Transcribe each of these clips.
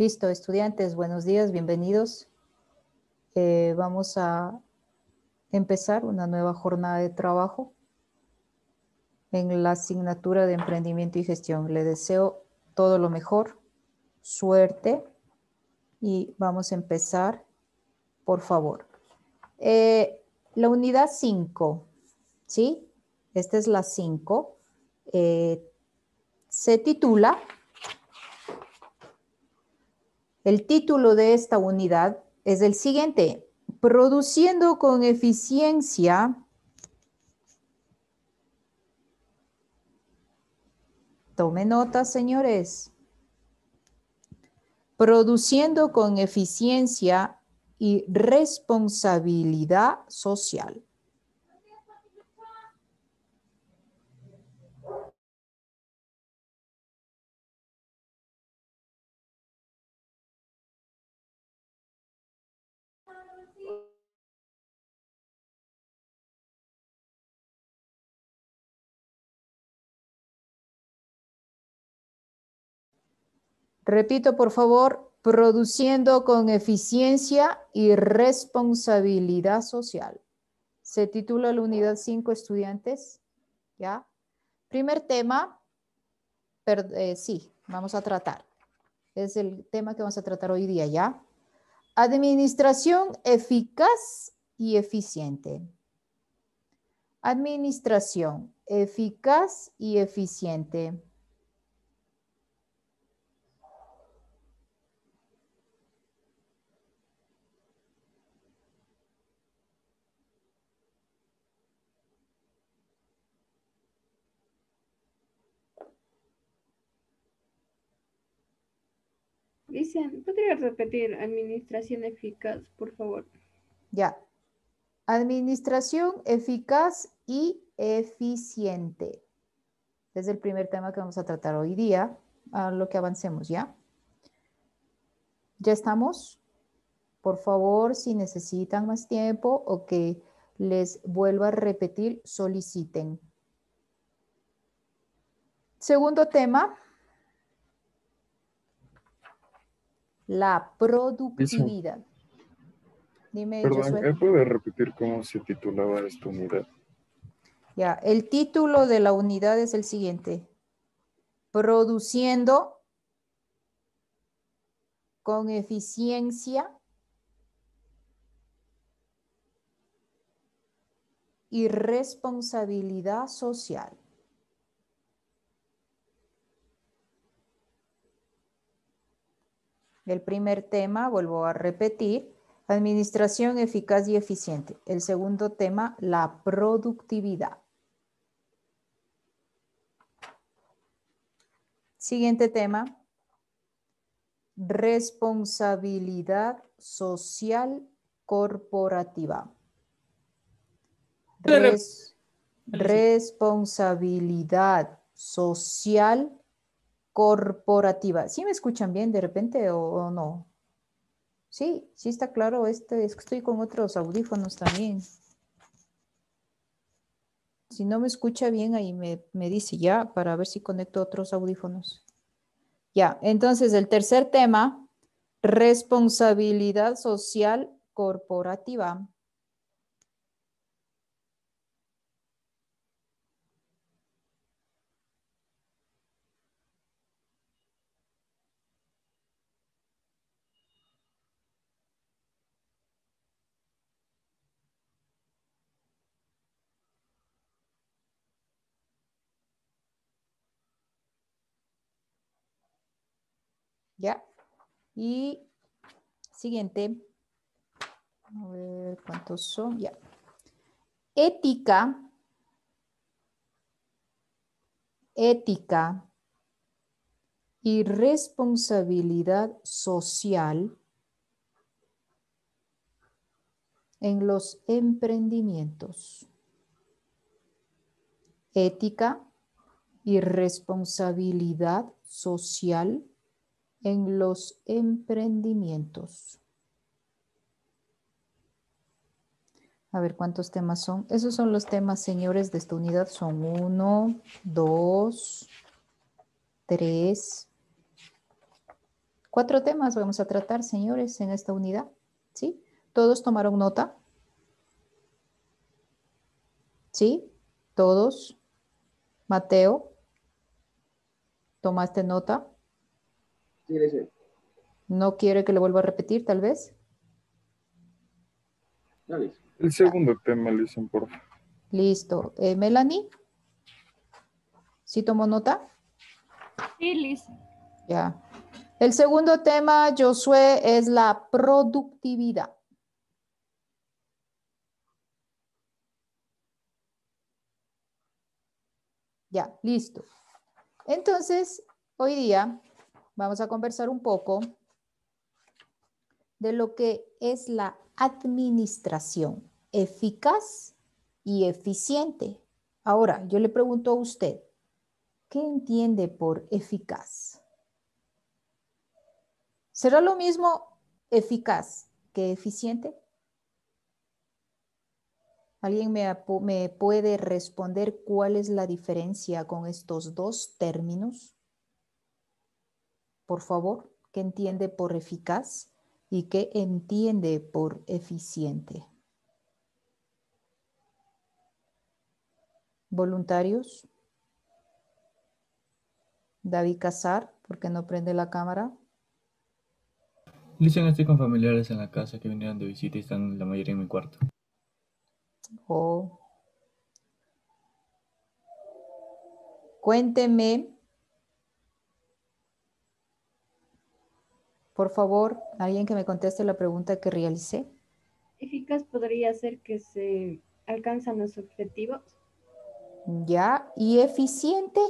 Listo, estudiantes, buenos días, bienvenidos. Eh, vamos a empezar una nueva jornada de trabajo en la asignatura de emprendimiento y gestión. Le deseo todo lo mejor, suerte y vamos a empezar, por favor. Eh, la unidad 5, ¿sí? Esta es la 5. Eh, se titula el título de esta unidad es el siguiente, produciendo con eficiencia Tome nota, señores. Produciendo con eficiencia y responsabilidad social. Repito, por favor, produciendo con eficiencia y responsabilidad social. Se titula la unidad 5 estudiantes. ¿Ya? Primer tema, eh, sí, vamos a tratar. Es el tema que vamos a tratar hoy día, ¿ya? Administración eficaz y eficiente. Administración eficaz y eficiente. ¿podría repetir administración eficaz, por favor? Ya. Administración eficaz y eficiente. Es el primer tema que vamos a tratar hoy día, a lo que avancemos, ¿ya? ¿Ya estamos? Por favor, si necesitan más tiempo o que les vuelva a repetir, soliciten. Segundo tema, la productividad. puede repetir cómo se titulaba esta unidad? Ya, el título de la unidad es el siguiente. Produciendo con eficiencia y responsabilidad social. El primer tema, vuelvo a repetir, administración eficaz y eficiente. El segundo tema, la productividad. Siguiente tema, responsabilidad social corporativa. responsabilidad social corporativa. ¿Sí me escuchan bien de repente o, no? Sí, sí está claro. Este, es que estoy con otros audífonos también. Si no me escucha bien, ahí me, me dice ya para ver si conecto otros audífonos. Ya, entonces el tercer tema, responsabilidad social corporativa. ¿Ya? Y siguiente. A ver cuántos son. Ya. Ética. Ética y responsabilidad social en los emprendimientos. Ética y responsabilidad social en los emprendimientos. A ver cuántos temas son. Esos son los temas, señores, de esta unidad. Son uno, dos, tres, cuatro temas vamos a tratar, señores, en esta unidad. ¿Sí? ¿Todos tomaron nota? ¿Sí? ¿Todos? Mateo, ¿tomaste nota? ¿No quiere que lo vuelva a repetir, tal vez? El segundo tema, Liz, por favor. Listo. Eh, Melanie, ¿sí tomó nota? Sí, Liz. Ya. El segundo tema, Josué, es la productividad. Ya, listo. Entonces, hoy día vamos a conversar un poco de lo que es la administración eficaz y eficiente. Ahora, yo le pregunto a usted, ¿qué entiende por eficaz? ¿Será lo mismo eficaz que eficiente? ¿Alguien me, puede responder cuál es la diferencia con estos dos términos? por favor, ¿qué entiende por eficaz y qué entiende por eficiente. Voluntarios. David Casar, qué no prende la cámara. Listen, estoy con familiares en la casa que vinieron de visita y están la mayoría en mi cuarto. Oh. Cuénteme Por favor, alguien que me conteste la pregunta que realicé. ¿Eficaz podría ser que se alcanzan los objetivos? Ya, ¿y eficiente?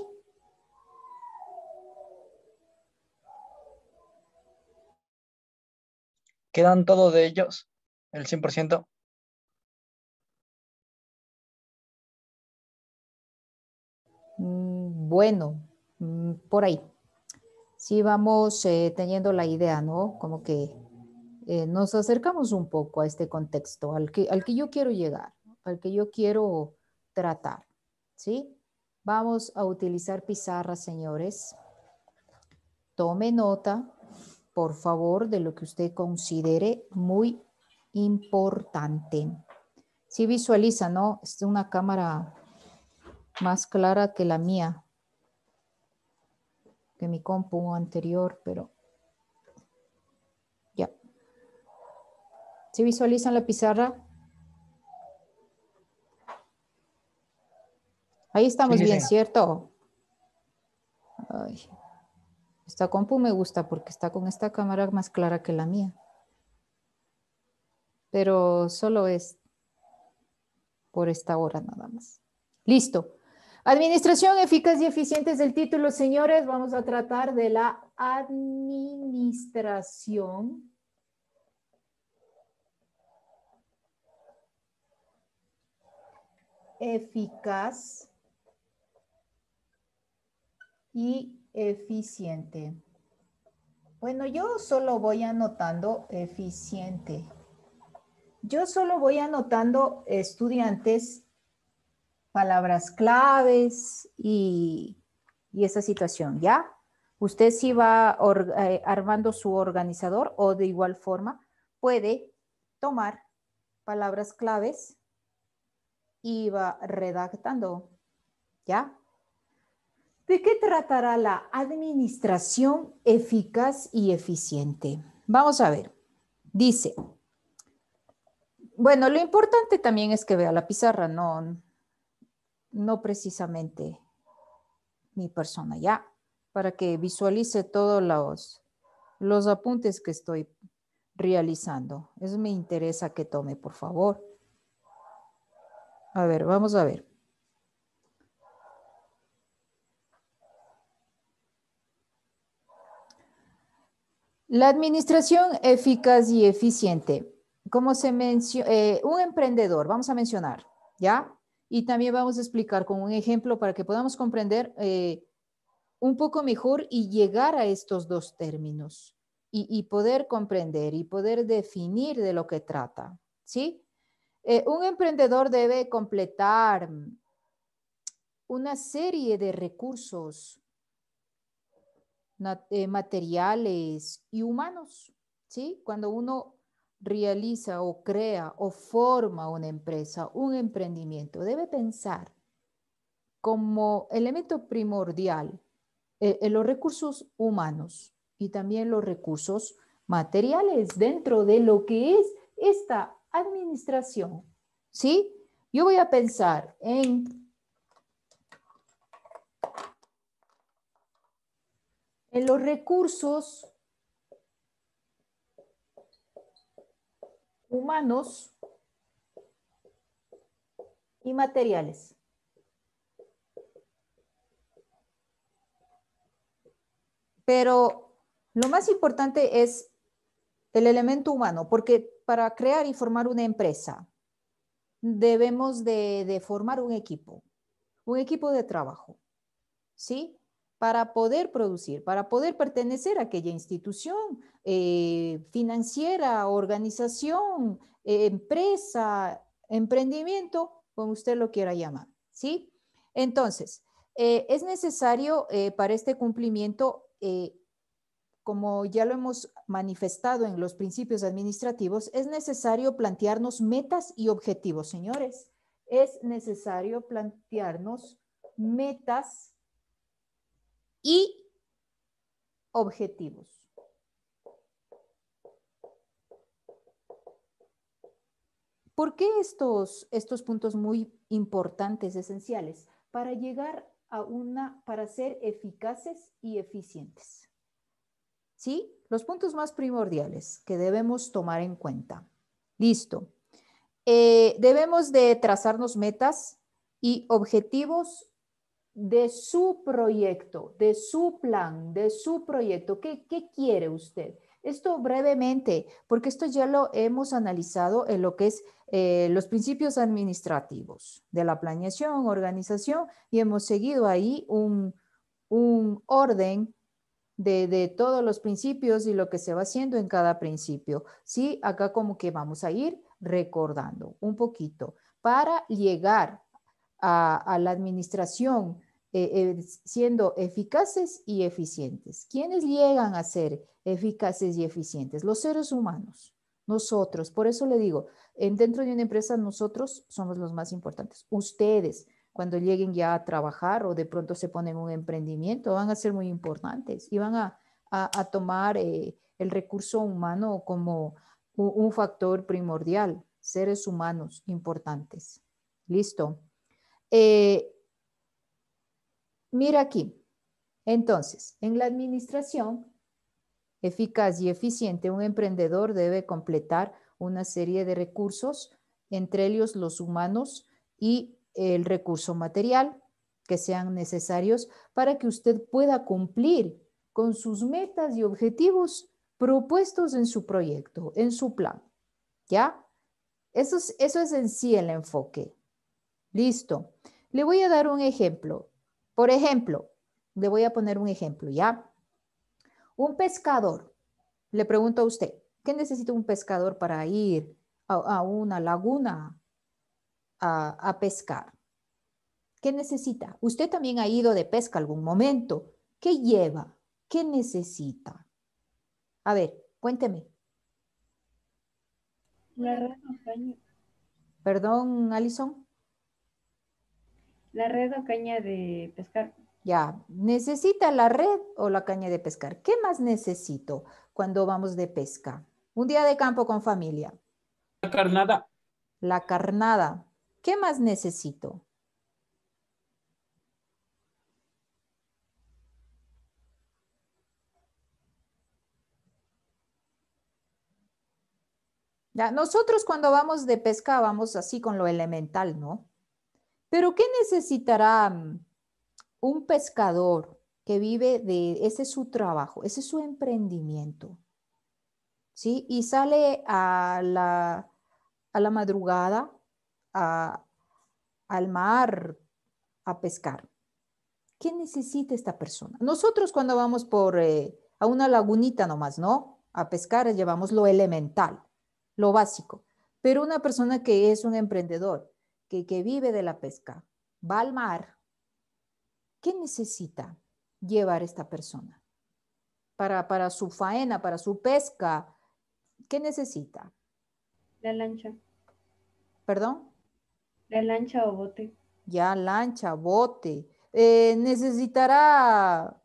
¿Quedan todos de ellos? ¿El 100%? Mm, bueno, mm, por ahí sí vamos eh, teniendo la idea, ¿no? Como que eh, nos acercamos un poco a este contexto, al que, yo quiero llegar, al que yo quiero tratar, ¿sí? Vamos a utilizar pizarra, señores. Tome nota, por favor, de lo que usted considere muy importante. Si sí visualiza, ¿no? Es una cámara más clara que la mía que mi compu anterior, pero ya. ¿Se visualizan la pizarra? Ahí estamos bien, ¿cierto? Ay. Esta compu me gusta porque está con esta cámara más clara que la mía. Pero solo es por esta hora nada más. Listo. Administración eficaz y eficiente es el título, señores. Vamos a tratar de la administración. eficaz y eficiente. Bueno, yo solo voy anotando eficiente. Yo solo voy anotando estudiantes palabras claves y, esa situación, ¿ya? Usted si va eh, armando su organizador o de igual forma puede tomar palabras claves y va redactando, ¿ya? ¿De qué tratará la administración eficaz y eficiente? Vamos a ver. Dice, bueno, lo importante también es que vea la pizarra, no, no precisamente mi persona ya, para que visualice todos los, los apuntes que estoy realizando. Eso me interesa que tome, por favor. A ver, vamos a ver. La administración eficaz y eficiente. Como se menciona, eh, un emprendedor, vamos a mencionar, ¿ya? Y también vamos a explicar con un ejemplo para que podamos comprender eh, un poco mejor y llegar a estos dos términos y, poder comprender y poder definir de lo que trata. ¿sí? Eh, un emprendedor debe completar una serie de recursos eh, materiales y humanos. ¿sí? Cuando uno realiza o crea o forma una empresa, un emprendimiento, debe pensar como elemento primordial eh, en los recursos humanos y también los recursos materiales dentro de lo que es esta administración. ¿Sí? Yo voy a pensar en en los recursos humanos y materiales. Pero lo más importante es el elemento humano, porque para crear y formar una empresa debemos de, formar un equipo, un equipo de trabajo, ¿sí? para poder producir, para poder pertenecer a aquella institución eh, financiera, organización, eh, empresa, emprendimiento, como usted lo quiera llamar, ¿sí? Entonces, eh, es necesario para este cumplimiento, como ya lo hemos manifestado en los principios administrativos, es necesario plantearnos metas y objetivos, señores. Es necesario plantearnos metas y objetivos. ¿Por qué estos, estos puntos muy importantes, esenciales, para llegar a una, para ser eficaces y eficientes? ¿Sí? Los puntos más primordiales que debemos tomar en cuenta. Listo. Eh, debemos de trazarnos metas y objetivos de su proyecto, de su plan, de su proyecto. ¿Qué, quiere usted? Esto brevemente, porque esto ya lo hemos analizado en lo que es eh, los principios administrativos de la planeación, organización, y hemos seguido ahí un, orden de, todos los principios y lo que se va haciendo en cada principio. Sí, acá como que vamos a ir recordando un poquito para llegar a la administración eh, eh, siendo eficaces y eficientes. ¿Quiénes llegan a ser eficaces y eficientes? Los seres humanos, nosotros. Por eso le digo, en, dentro de una empresa nosotros somos los más importantes. Ustedes, cuando lleguen ya a trabajar o de pronto se ponen un emprendimiento, van a ser muy importantes y van a, a, tomar eh, el recurso humano como un, factor primordial. Seres humanos importantes. Listo. Eh, Mira aquí. Entonces, en la administración eficaz y eficiente, un emprendedor debe completar una serie de recursos, entre ellos los humanos y el recurso material, que sean necesarios para que usted pueda cumplir con sus metas y objetivos propuestos en su proyecto, en su plan. ¿Ya? Eso es, eso es en sí el enfoque. Listo. Le voy a dar un ejemplo. Por ejemplo, le voy a poner un ejemplo, ¿ya? Un pescador, le pregunto a usted, ¿qué necesita un pescador para ir a, una laguna a, pescar? ¿Qué necesita? Usted también ha ido de pesca algún momento. ¿Qué lleva? ¿Qué necesita? A ver, cuénteme. Perdón, Alison. La red o caña de pescar. Ya, necesita la red o la caña de pescar. ¿Qué más necesito cuando vamos de pesca? Un día de campo con familia. La carnada. La carnada. ¿Qué más necesito? Ya, nosotros cuando vamos de pesca vamos así con lo elemental, ¿no? Pero ¿qué necesitará mm, un pescador que vive de, ese su trabajo, ese es su emprendimiento? ¿Sí? Y sale a la, a la madrugada a, al mar a pescar. ¿Qué necesita esta persona? Nosotros cuando vamos por eh, a una lagunita nomás, ¿no? A pescar llevamos lo elemental, lo básico. Pero una persona que es un emprendedor, que, vive de la pesca va al mar, ¿qué necesita llevar esta persona? Para, para su faena, para su pesca, ¿qué necesita? La lancha. ¿Perdón? La lancha o bote. Ya, lancha, bote. Eh, ¿Necesitará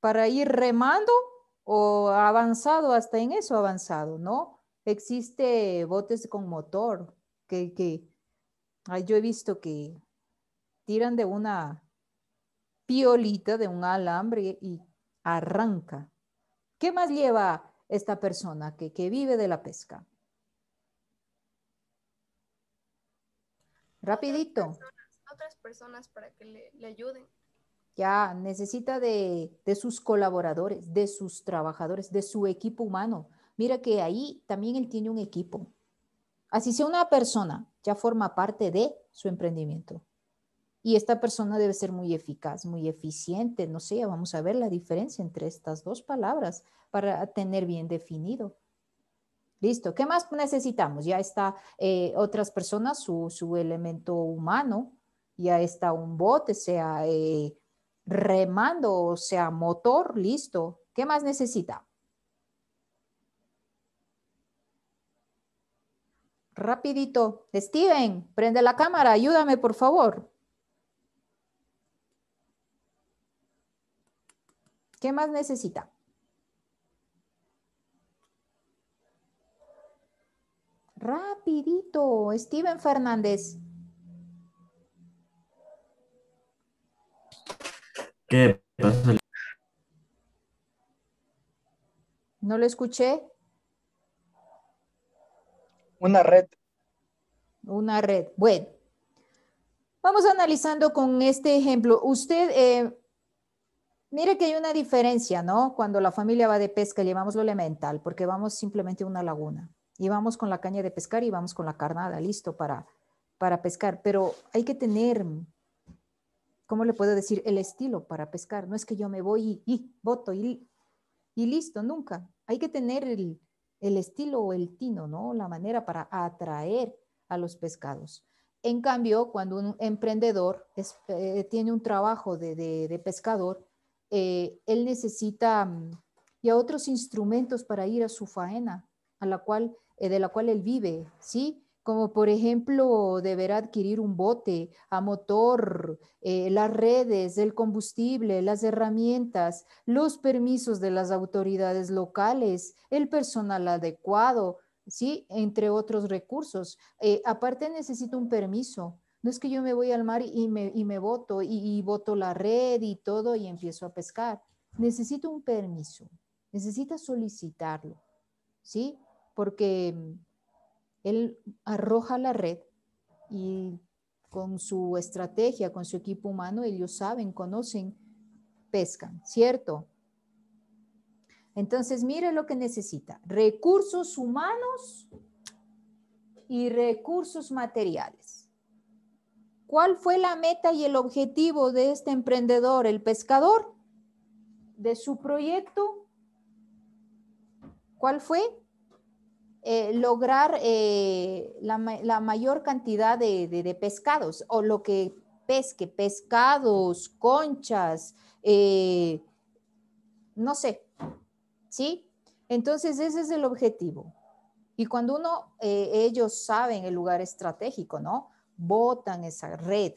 para ir remando o avanzado hasta en eso avanzado, no? Existe botes con motor que, que, yo he visto que tiran de una piolita, de un alambre y arranca. ¿Qué más lleva esta persona que, vive de la pesca? Rapidito. Otras personas, para que le, ayuden. Ya, necesita de, de sus colaboradores, de sus trabajadores, de su equipo humano. Mira que ahí también él tiene un equipo Así sea una persona, ya forma parte de su emprendimiento. Y esta persona debe ser muy eficaz, muy eficiente. No sé, vamos a ver la diferencia entre estas dos palabras para tener bien definido. Listo. ¿Qué más necesitamos? Ya está eh, otras personas, su, su, elemento humano, ya está un bote, sea eh, remando o sea motor, listo. ¿Qué más necesita? Rapidito. Steven, prende la cámara, ayúdame por favor. ¿Qué más necesita? Rapidito, Steven Fernández. ¿Qué pasa? No lo escuché. Una red. Una red. Bueno, vamos analizando con este ejemplo. Usted, eh, mire que hay una diferencia, ¿no? Cuando la familia va de pesca, llevamos lo elemental, porque vamos simplemente a una laguna. Y vamos con la caña de pescar y vamos con la carnada, listo para, para pescar. Pero hay que tener ¿cómo le puedo decir? El estilo para pescar. No es que yo me voy y, voto y, y, listo, nunca. Hay que tener el, el estilo o el tino, ¿no? La manera para atraer a los pescados. En cambio, cuando un emprendedor eh, tiene un trabajo de, pescador, eh, él necesita mm, ya otros instrumentos para ir a su faena, a la cual, eh, de la cual él vive, ¿sí? como por ejemplo deber adquirir un bote a motor, eh, las redes, el combustible, las herramientas, los permisos de las autoridades locales, el personal adecuado, ¿sí? entre otros recursos. Eh, aparte necesito un permiso. No es que yo me voy al mar y me, y boto y, voto boto la red y todo y empiezo a pescar. Necesito un permiso. Necesito solicitarlo. ¿Sí? Porque mm, él arroja la red y con su estrategia, con su equipo humano, ellos saben, conocen, pescan, ¿cierto? Entonces, mire lo que necesita, recursos humanos y recursos materiales. ¿Cuál fue la meta y el objetivo de este emprendedor, el pescador, de su proyecto? ¿Cuál fue? Eh, lograr eh, la, mayor cantidad de, pescados o lo que pesque, pescados, conchas, eh, no sé, ¿sí? Entonces ese es el objetivo. Y cuando uno, ellos saben el lugar estratégico, ¿no? Botan esa red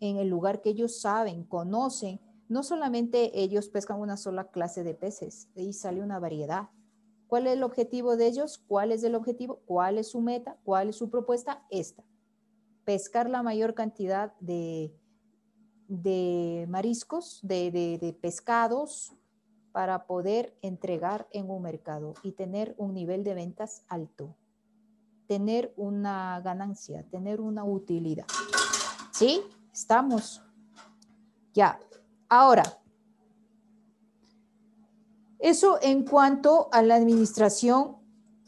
en el lugar que ellos saben, conocen. No solamente ellos pescan una sola clase de peces, y sale una variedad ¿Cuál es el objetivo de ellos? ¿Cuál es el objetivo? ¿Cuál es su meta? ¿Cuál es su propuesta? Esta. Pescar la mayor cantidad de, de mariscos, de, de pescados, para poder entregar en un mercado y tener un nivel de ventas alto, tener una ganancia, tener una utilidad. ¿Sí? Estamos. Ya. Ahora, eso en cuanto a la administración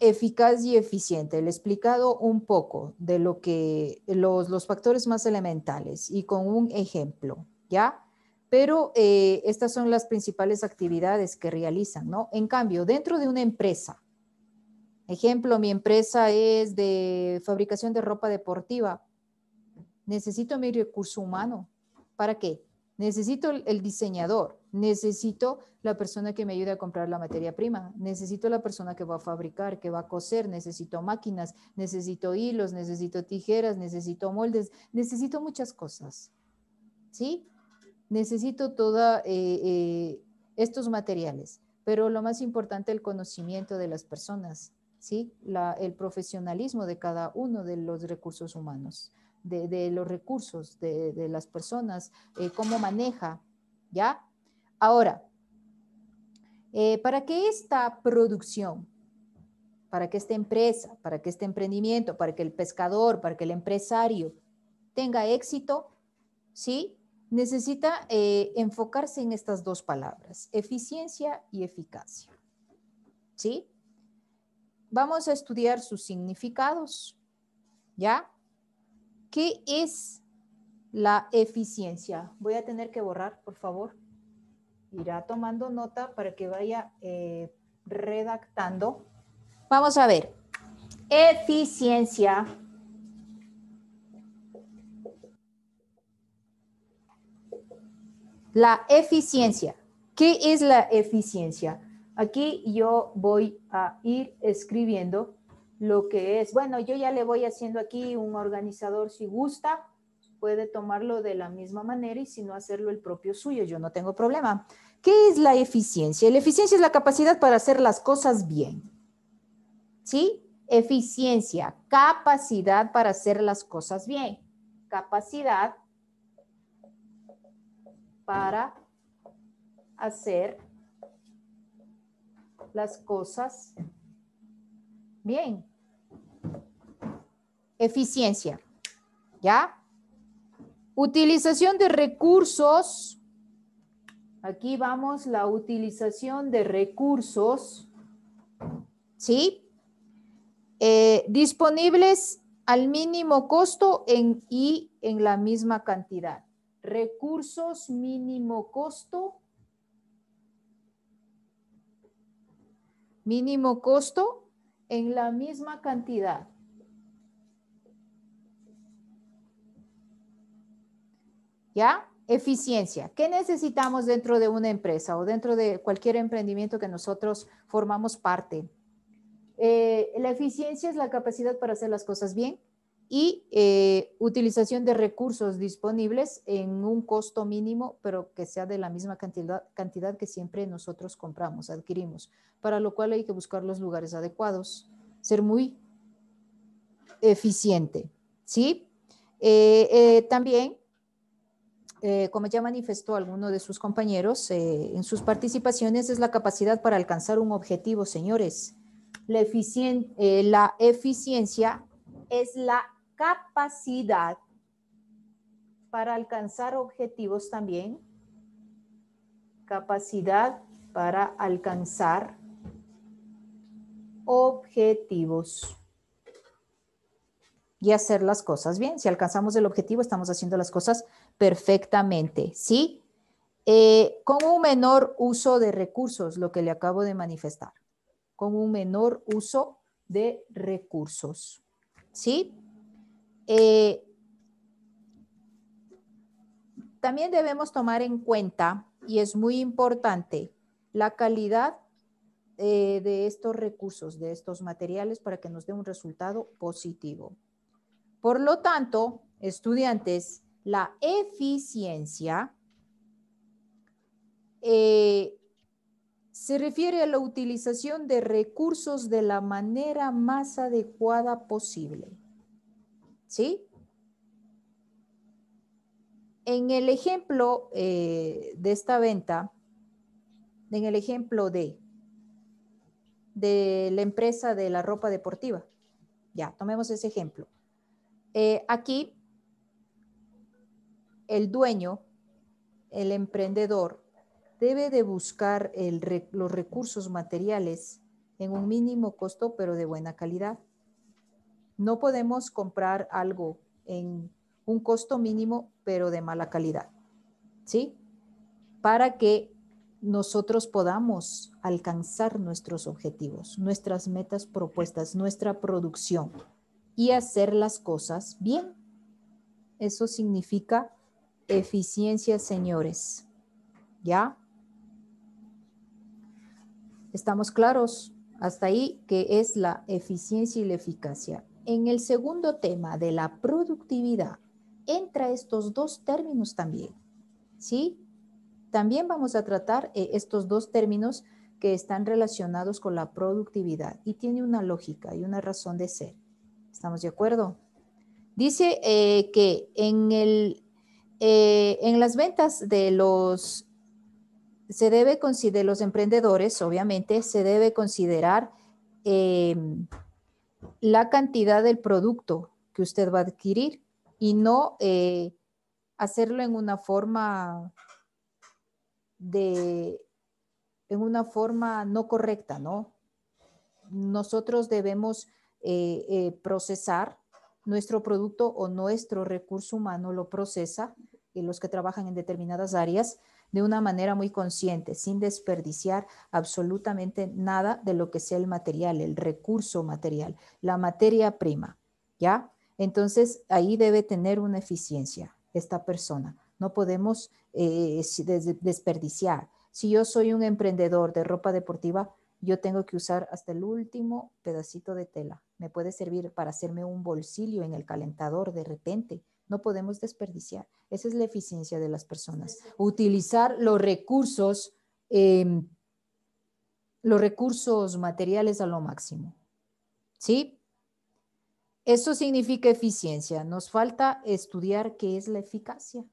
eficaz y eficiente. Le he explicado un poco de lo que los, factores más elementales y con un ejemplo, ¿ya? Pero eh, estas son las principales actividades que realizan, ¿no? En cambio, dentro de una empresa, ejemplo, mi empresa es de fabricación de ropa deportiva, necesito mi recurso humano. ¿Para qué? Necesito el diseñador, Necesito la persona que me ayude a comprar la materia prima, necesito la persona que va a fabricar, que va a coser, necesito máquinas, necesito hilos, necesito tijeras, necesito moldes, necesito muchas cosas. ¿Sí? Necesito todos eh, eh, estos materiales, pero lo más importante, el conocimiento de las personas, ¿sí? el profesionalismo de cada uno de los recursos humanos, de, los recursos de, las personas, eh, cómo maneja, ¿ya? Ahora, eh, para que esta producción, para que esta empresa, para que este emprendimiento, para que el pescador, para que el empresario tenga éxito, ¿sí? Necesita eh, enfocarse en estas dos palabras, eficiencia y eficacia. ¿Sí? Vamos a estudiar sus significados. ¿Ya? ¿Qué es la eficiencia? Voy a tener que borrar, por favor irá tomando nota para que vaya eh, redactando. Vamos a ver. Eficiencia. La eficiencia. ¿Qué es la eficiencia? Aquí yo voy a ir escribiendo lo que es. Bueno, yo ya le voy haciendo aquí un organizador si gusta, puede tomarlo de la misma manera y si no hacerlo el propio suyo, yo no tengo problema. ¿Qué es la eficiencia? La eficiencia es la capacidad para hacer las cosas bien. ¿Sí? Eficiencia, capacidad para hacer las cosas bien. Capacidad para hacer las cosas bien. Eficiencia, ¿ya? Utilización de recursos Aquí vamos la utilización de recursos, ¿sí? Eh, disponibles al mínimo costo en, y en la misma cantidad. Recursos mínimo costo. Mínimo costo en la misma cantidad. ¿Ya? Eficiencia. ¿Qué necesitamos dentro de una empresa o dentro de cualquier emprendimiento que nosotros formamos parte? Eh, la eficiencia es la capacidad para hacer las cosas bien y eh, utilización de recursos disponibles en un costo mínimo, pero que sea de la misma cantidad, cantidad que siempre nosotros compramos, adquirimos, para lo cual hay que buscar los lugares adecuados, ser muy eficiente, ¿sí? Eh, también eh, como ya manifestó alguno de sus compañeros eh, en sus participaciones, es la capacidad para alcanzar un objetivo, señores. La, eh, la eficiencia es la capacidad para alcanzar objetivos también. Capacidad para alcanzar objetivos y hacer las cosas bien. Si alcanzamos el objetivo, estamos haciendo las cosas perfectamente, ¿sí? Eh, con un menor uso de recursos, lo que le acabo de manifestar, con un menor uso de recursos, ¿sí? Eh, también debemos tomar en cuenta, y es muy importante, la calidad eh, de estos recursos, de estos materiales, para que nos dé un resultado positivo. Por lo tanto, estudiantes, la eficiencia eh, se refiere a la utilización de recursos de la manera más adecuada posible. ¿Sí? En el ejemplo eh, de esta venta, en el ejemplo de, de la empresa de la ropa deportiva, ya, tomemos ese ejemplo. Eh, aquí el dueño, el emprendedor, debe de buscar los recursos materiales en un mínimo costo, pero de buena calidad. No podemos comprar algo en un costo mínimo, pero de mala calidad, ¿sí? Para que nosotros podamos alcanzar nuestros objetivos, nuestras metas propuestas, nuestra producción y hacer las cosas bien. Eso significa eficiencia, señores. ¿Ya? Estamos claros hasta ahí que es la eficiencia y la eficacia. En el segundo tema de la productividad, entra estos dos términos también. ¿Sí? También vamos a tratar eh, estos dos términos que están relacionados con la productividad y tiene una lógica y una razón de ser. ¿Estamos de acuerdo? Dice eh, que en el eh, en las ventas de los, se debe considerar, los emprendedores, obviamente, se debe considerar eh, la cantidad del producto que usted va a adquirir y no eh, hacerlo en una forma de, en una forma no correcta, ¿no? Nosotros debemos procesar nuestro producto o nuestro recurso humano lo procesa, y los que trabajan en determinadas áreas, de una manera muy consciente, sin desperdiciar absolutamente nada de lo que sea el material, el recurso material, la materia prima, ¿ya? Entonces, ahí debe tener una eficiencia esta persona. No podemos eh, desperdiciar. Si yo soy un emprendedor de ropa deportiva, yo tengo que usar hasta el último pedacito de tela. Me puede servir para hacerme un bolsillo en el calentador de repente. No podemos desperdiciar. Esa es la eficiencia de las personas. Utilizar los recursos, em, los recursos materiales a lo máximo. ¿Sí? Eso significa eficiencia. Nos falta estudiar qué es la eficacia.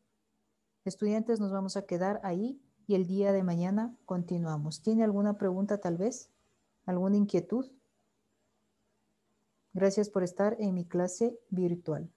Estudiantes, nos vamos a quedar ahí y el día de mañana continuamos. ¿Tiene alguna pregunta tal vez? ¿Alguna inquietud? Gracias por estar en mi clase virtual.